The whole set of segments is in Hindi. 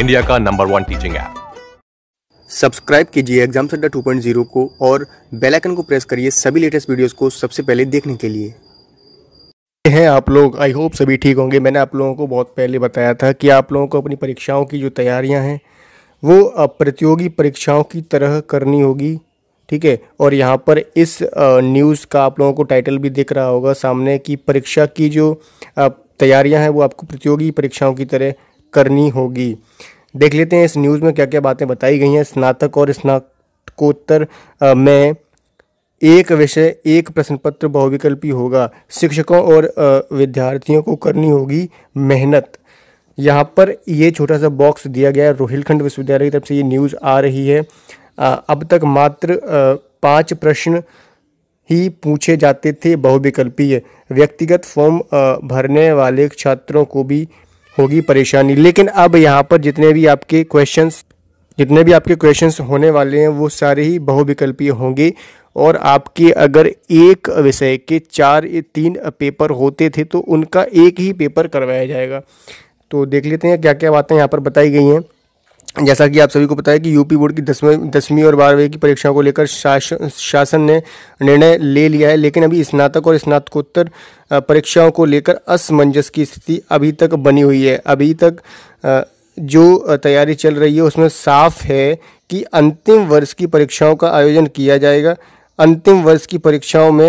इंडिया का number one teaching app subscribe कीजिए एग्जाम सड्डा 2.0 को और बेल आइकन को प्रेस करिए सभी लेटेस्ट वीडियोस को सबसे पहले देखने के लिए हैं आप लोग आई होप सभी ठीक होंगे मैंने आप लोगों को बहुत पहले बताया था कि आप लोगों को अपनी परीक्षाओं की जो तैयारियां हैं वो प्रतियोगी परीक्षाओं की तरह करनी होगी ठीक है और यहाँ पर इस न्यूज़ का आप लोगों को टाइटल भी दिख रहा होगा सामने की परीक्षा की जो तैयारियां हैं वो आपको प्रतियोगी परीक्षाओं की तरह करनी होगी देख लेते हैं इस न्यूज़ में क्या क्या बातें बताई गई हैं स्नातक और स्नातकोत्तर में एक विषय एक प्रश्न पत्र बहुविकल्पी होगा शिक्षकों और विद्यार्थियों को करनी होगी मेहनत यहाँ पर ये छोटा सा बॉक्स दिया गया है रोहिलखंड विश्वविद्यालय की तरफ से ये न्यूज़ आ रही है अब तक मात्र पाँच प्रश्न ही पूछे जाते थे बहुविकल्पीय व्यक्तिगत फॉर्म भरने वाले छात्रों को भी होगी परेशानी लेकिन अब यहाँ पर जितने भी आपके क्वेश्चंस जितने भी आपके क्वेश्चंस होने वाले हैं वो सारे ही बहुविकल्पीय होंगे और आपके अगर एक विषय के चार या तीन पेपर होते थे तो उनका एक ही पेपर करवाया जाएगा तो देख लेते हैं क्या क्या बातें यहाँ पर बताई गई हैं जैसा कि आप सभी को पता है कि यूपी बोर्ड की दसवीं दसवीं और बारहवीं की परीक्षाओं को लेकर शासन शासन ने निर्णय ले लिया है लेकिन अभी स्नातक और स्नातकोत्तर परीक्षाओं को लेकर असमंजस की स्थिति अभी तक बनी हुई है अभी तक जो तैयारी चल रही है उसमें साफ है कि अंतिम वर्ष की परीक्षाओं का आयोजन किया जाएगा अंतिम वर्ष की परीक्षाओं में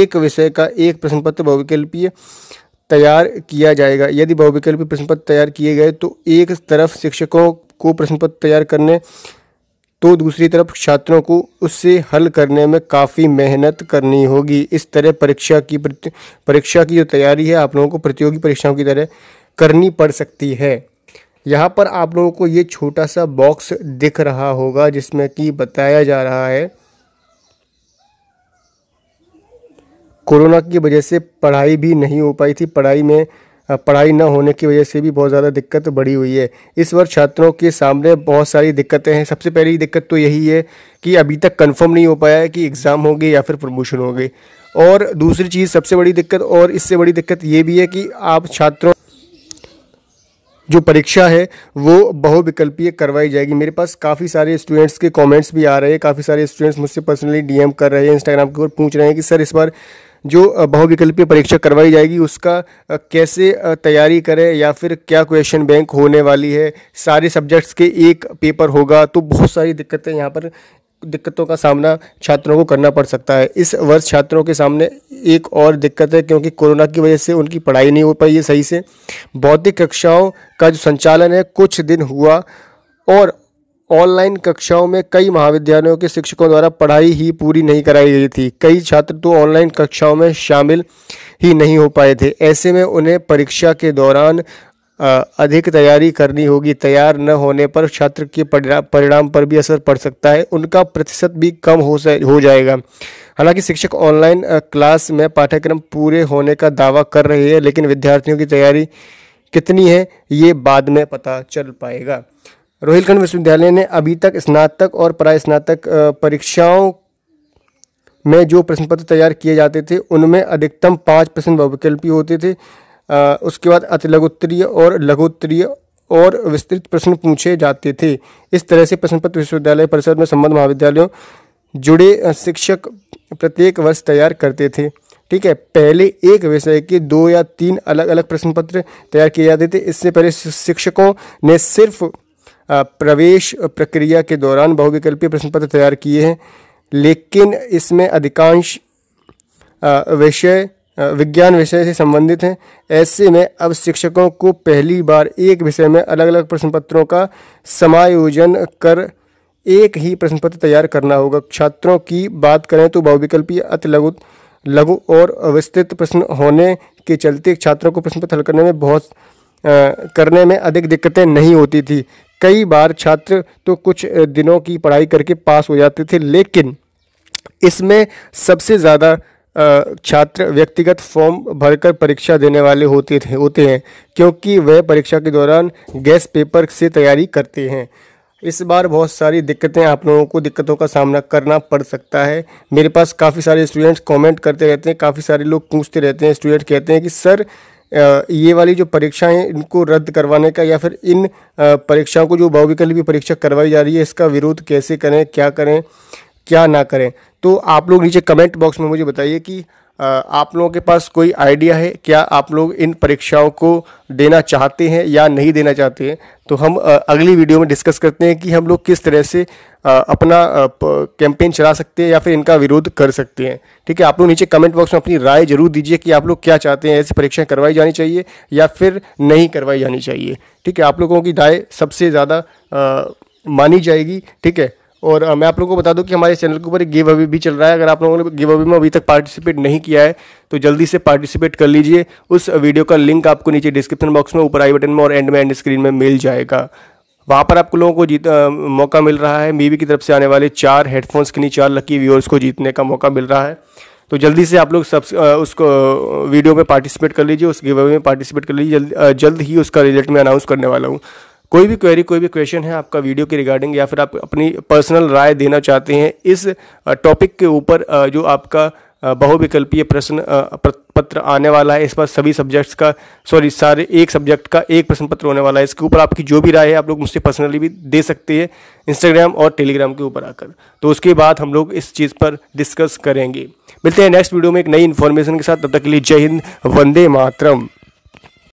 एक विषय का एक प्रश्न पत्र बहुविकल्पीय तैयार किया जाएगा यदि बहुविकल्पी प्रश्न पत्र तैयार किए गए तो एक तरफ शिक्षकों को प्रश्न पत्र तैयार करने तो दूसरी तरफ छात्रों को उससे हल करने में काफ़ी मेहनत करनी होगी इस तरह परीक्षा की परीक्षा की जो तैयारी है आप लोगों को प्रतियोगी परीक्षाओं की तरह करनी पड़ सकती है यहाँ पर आप लोगों को ये छोटा सा बॉक्स दिख रहा होगा जिसमें कि बताया जा रहा है कोरोना की वजह से पढ़ाई भी नहीं हो पाई थी पढ़ाई में पढ़ाई न होने की वजह से भी बहुत ज़्यादा दिक्कत बढ़ी हुई है इस वर्ष छात्रों के सामने बहुत सारी दिक्कतें हैं सबसे पहली दिक्कत तो यही है कि अभी तक कंफर्म नहीं हो पाया है कि एग्ज़ाम होगी या फिर प्रमोशन होगी और दूसरी चीज़ सबसे बड़ी दिक्कत और इससे बड़ी दिक्कत ये भी है कि आप छात्रों जो परीक्षा है वो बहुविकल्पीय करवाई जाएगी मेरे पास काफ़ी सारे स्टूडेंट्स के कमेंट्स भी आ रहे हैं काफ़ी सारे स्टूडेंट्स मुझसे पर्सनली डीएम कर रहे हैं इंस्टाग्राम के ऊपर पूछ रहे हैं कि सर इस बार जो बहुविकल्पीय परीक्षा करवाई जाएगी उसका कैसे तैयारी करें या फिर क्या क्वेश्चन बैंक होने वाली है सारे सब्जेक्ट्स के एक पेपर होगा तो बहुत सारी दिक्कतें यहाँ पर दिक्कतों का सामना छात्रों को करना पड़ सकता है इस वर्ष छात्रों के सामने एक और दिक्कत है क्योंकि कोरोना की वजह से उनकी पढ़ाई नहीं हो पाई है सही से बौद्धिक कक्षाओं का जो संचालन है कुछ दिन हुआ और ऑनलाइन कक्षाओं में कई महाविद्यालयों के शिक्षकों द्वारा पढ़ाई ही पूरी नहीं कराई गई थी कई छात्र तो ऑनलाइन कक्षाओं में शामिल ही नहीं हो पाए थे ऐसे में उन्हें परीक्षा के दौरान अधिक तैयारी करनी होगी तैयार न होने पर छात्र के परिणाम पर भी असर पड़ सकता है उनका प्रतिशत भी कम हो हो जाएगा हालांकि शिक्षक ऑनलाइन क्लास में पाठ्यक्रम पूरे होने का दावा कर रहे हैं लेकिन विद्यार्थियों की तैयारी कितनी है ये बाद में पता चल पाएगा रोहिलखंड विश्वविद्यालय ने अभी तक स्नातक और स्नातक परीक्षाओं में जो प्रश्न पत्र तैयार किए जाते थे उनमें अधिकतम पाँच प्रश्न वैकल्पिक होते थे आ, उसके बाद अति लघुत्तरीय और लघुत्तरीय और विस्तृत प्रश्न पूछे जाते थे इस तरह से प्रश्न पत्र विश्वविद्यालय परिषद में संबद्ध महाविद्यालयों जुड़े शिक्षक प्रत्येक वर्ष तैयार करते थे ठीक है पहले एक विषय के दो या तीन अलग अलग प्रश्न पत्र तैयार किए जाते थे इससे पहले शिक्षकों ने सिर्फ प्रवेश प्रक्रिया के दौरान बहुविकल्पीय प्रश्न पत्र तैयार किए हैं लेकिन इसमें अधिकांश विषय विज्ञान विषय से संबंधित हैं ऐसे में अब शिक्षकों को पहली बार एक विषय में अलग अलग प्रश्न पत्रों का समायोजन कर एक ही प्रश्न पत्र तैयार करना होगा छात्रों की बात करें तो बहुविकल्पीय अति लघु लघु और अवस्थित प्रश्न होने के चलते छात्रों को प्रश्न पत्र हल करने में बहुत आ, करने में अधिक दिक्कतें नहीं होती थी कई बार छात्र तो कुछ दिनों की पढ़ाई करके पास हो जाते थे लेकिन इसमें सबसे ज़्यादा छात्र व्यक्तिगत फॉर्म भरकर परीक्षा देने वाले होते थे होते हैं क्योंकि वह परीक्षा के दौरान गैस पेपर से तैयारी करते हैं इस बार बहुत सारी दिक्कतें आप लोगों को दिक्कतों का सामना करना पड़ सकता है मेरे पास काफ़ी सारे स्टूडेंट्स कमेंट करते रहते हैं काफ़ी सारे लोग पूछते रहते हैं स्टूडेंट कहते हैं कि सर ये वाली जो परीक्षाएं इनको रद्द करवाने का या फिर इन परीक्षाओं को जो बहुविकल्पी परीक्षा करवाई जा रही है इसका विरोध कैसे करें क्या करें क्या ना करें तो आप लोग नीचे कमेंट बॉक्स में मुझे बताइए कि आप लोगों के पास कोई आइडिया है क्या आप लोग इन परीक्षाओं को देना चाहते हैं या नहीं देना चाहते हैं तो हम अगली वीडियो में डिस्कस करते हैं कि हम लोग किस तरह से अपना कैंपेन चला सकते हैं या फिर इनका विरोध कर सकते हैं ठीक है आप लोग नीचे कमेंट बॉक्स में अपनी राय जरूर दीजिए कि आप लोग क्या चाहते हैं ऐसी परीक्षाएँ करवाई जानी चाहिए या फिर नहीं करवाई जानी चाहिए ठीक है आप लोगों की राय सबसे ज़्यादा मानी जाएगी ठीक है और मैं आप लोगों को बता दूं कि हमारे चैनल के ऊपर एक गिव अवे भी चल रहा है अगर आप लोगों ने गिव अवे में अभी तक पार्टिसिपेट नहीं किया है तो जल्दी से पार्टिसिपेट कर लीजिए उस वीडियो का लिंक आपको नीचे डिस्क्रिप्शन बॉक्स में ऊपर आई बटन में और एंड में एंड स्क्रीन में मिल जाएगा वहाँ पर आप लोगों को जीत मौका मिल रहा है मीवी की तरफ से आने वाले चार हेडफोन्स के नीचे चार लकी व्यूअर्स को जीतने का मौका मिल रहा है तो जल्दी से आप लोग सब उसको वीडियो में पार्टिसिपेट कर लीजिए उस गिव अवे में पार्टिसिपेट कर लीजिए जल्द, जल्द ही उसका रिजल्ट मैं अनाउंस करने वाला हूँ कोई भी क्वेरी कोई भी क्वेश्चन है आपका वीडियो के रिगार्डिंग या फिर आप अपनी पर्सनल राय देना चाहते हैं इस टॉपिक के ऊपर जो आपका बहुविकल्पीय प्रश्न पत्र आने वाला है इस बार सभी सब्जेक्ट्स का सॉरी सारे एक सब्जेक्ट का एक प्रश्न पत्र होने वाला है इसके ऊपर आपकी जो भी राय है आप लोग मुझसे पर्सनली भी दे सकते हैं इंस्टाग्राम और टेलीग्राम के ऊपर आकर तो उसके बाद हम लोग इस चीज़ पर डिस्कस करेंगे मिलते हैं नेक्स्ट वीडियो में एक नई इन्फॉर्मेशन के साथ तब तक के लिए जय हिंद वंदे मातरम